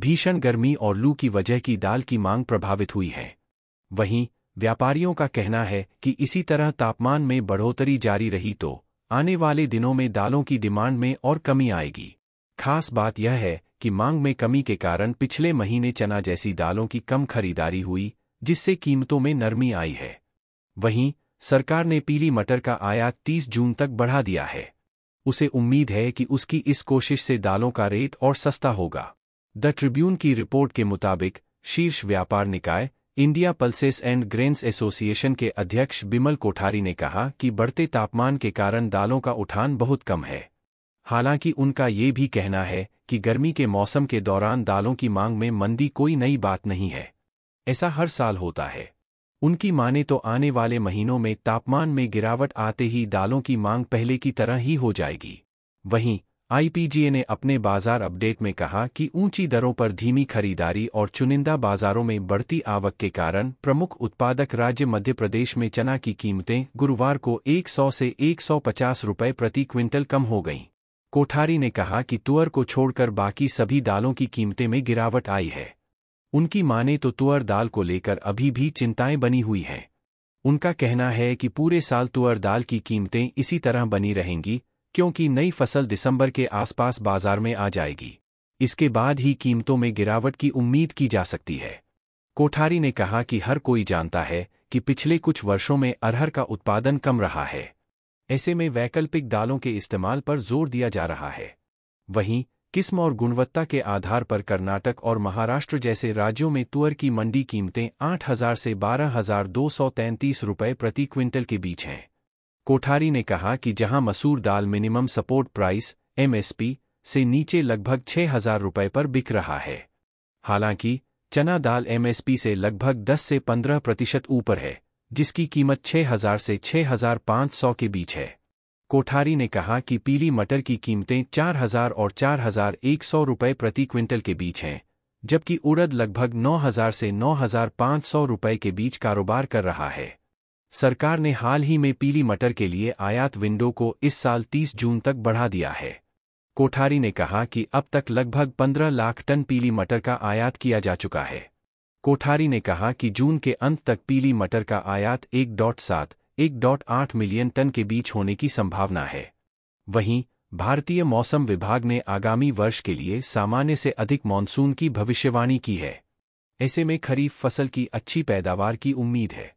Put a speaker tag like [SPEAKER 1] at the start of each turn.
[SPEAKER 1] भीषण गर्मी और लू की वजह की दाल की मांग प्रभावित हुई है वहीं व्यापारियों का कहना है कि इसी तरह तापमान में बढ़ोतरी जारी रही तो आने वाले दिनों में दालों की डिमांड में और कमी आएगी खास बात यह है कि मांग में कमी के कारण पिछले महीने चना जैसी दालों की कम खरीदारी हुई जिससे कीमतों में नरमी आई है वहीं सरकार ने पीली मटर का आयात 30 जून तक बढ़ा दिया है उसे उम्मीद है कि उसकी इस कोशिश से दालों का रेट और सस्ता होगा द ट्रिब्यून की रिपोर्ट के मुताबिक शीर्ष व्यापार निकाय India pulses and grains association के अध्यक्ष बिमल कोठारी ने कहा कि बढ़ते तापमान के कारण दालों का उठान बहुत कम है हालांकि उनका ये भी कहना है कि गर्मी के मौसम के दौरान दालों की मांग में मंदी कोई नई बात नहीं है ऐसा हर साल होता है उनकी माने तो आने वाले महीनों में तापमान में गिरावट आते ही दालों की मांग पहले की तरह ही हो जाएगी वहीं आईपीजीए ने अपने बाजार अपडेट में कहा कि ऊंची दरों पर धीमी खरीदारी और चुनिंदा बाजारों में बढ़ती आवक के कारण प्रमुख उत्पादक राज्य मध्य प्रदेश में चना की कीमतें गुरुवार को 100 से 150 रुपए प्रति क्विंटल कम हो गईं कोठारी ने कहा कि तुअर को छोड़कर बाकी सभी दालों की कीमतें में गिरावट आई है उनकी माने तो तुअर दाल को लेकर अभी भी चिंताएं बनी हुई हैं उनका कहना है कि पूरे साल तुअर दाल की कीमतें इसी तरह बनी रहेंगी क्योंकि नई फसल दिसंबर के आसपास बाजार में आ जाएगी इसके बाद ही कीमतों में गिरावट की उम्मीद की जा सकती है कोठारी ने कहा कि हर कोई जानता है कि पिछले कुछ वर्षों में अरहर का उत्पादन कम रहा है ऐसे में वैकल्पिक दालों के इस्तेमाल पर जोर दिया जा रहा है वहीं किस्म और गुणवत्ता के आधार पर कर्नाटक और महाराष्ट्र जैसे राज्यों में तुअर की मंडी कीमतें 8000 से बारह हजार दो सौ तैंतीस रुपये प्रति क्विंटल के बीच हैं कोठारी ने कहा कि जहां मसूर दाल मिनिमम सपोर्ट प्राइस एमएसपी से नीचे लगभग छह हजार रुपये पर बिक रहा है हालांकि चना दाल एमएसपी से लगभग 10 से 15 प्रतिशत ऊपर है जिसकी कीमत 6000 से 6500 के बीच है कोठारी ने कहा कि पीली मटर की कीमतें 4000 और 4100 रुपये प्रति क्विंटल के बीच हैं जबकि उड़द लगभग 9000 से 9500 रुपये के बीच कारोबार कर रहा है सरकार ने हाल ही में पीली मटर के लिए आयात विंडो को इस साल 30 जून तक बढ़ा दिया है कोठारी ने कहा कि अब तक लगभग 15 लाख टन पीली मटर का आयात किया जा चुका है कोठारी ने कहा कि जून के अंत तक पीली मटर का आयात एक डॉट सात एक डॉट आठ मिलियन टन के बीच होने की संभावना है वहीं भारतीय मौसम विभाग ने आगामी वर्ष के लिए सामान्य से अधिक मानसून की भविष्यवाणी की है ऐसे में खरीफ फसल की अच्छी पैदावार की उम्मीद है